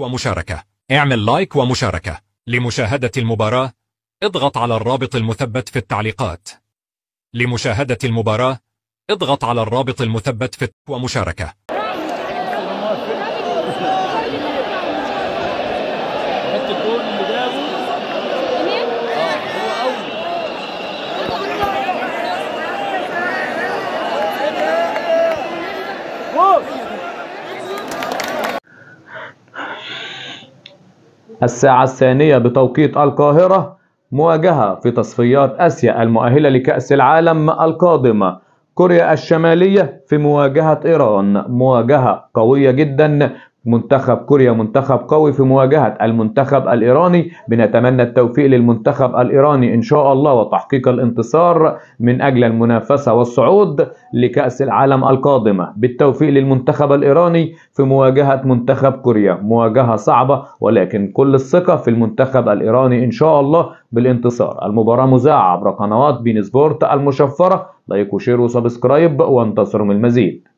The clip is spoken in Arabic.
ومشاركة اعمل لايك ومشاركة لمشاهدة المباراة اضغط على الرابط المثبت في التعليقات لمشاهدة المباراة اضغط على الرابط المثبت في ومشاركة الساعة الثانية بتوقيت القاهرة مواجهة في تصفيات آسيا المؤهلة لكأس العالم القادمة كوريا الشمالية في مواجهة إيران مواجهة قوية جدا منتخب كوريا منتخب قوي في مواجهة المنتخب الإيراني بنتمنى التوفيق للمنتخب الإيراني إن شاء الله وتحقيق الانتصار من أجل المنافسة والصعود لكأس العالم القادمة بالتوفيق للمنتخب الإيراني في مواجهة منتخب كوريا مواجهة صعبة ولكن كل الثقة في المنتخب الإيراني إن شاء الله بالانتصار المباراة مذاعة عبر قنوات بينسبورت سبورت المشفرة لايك وشير وسبسكرايب وانتصروا من المزيد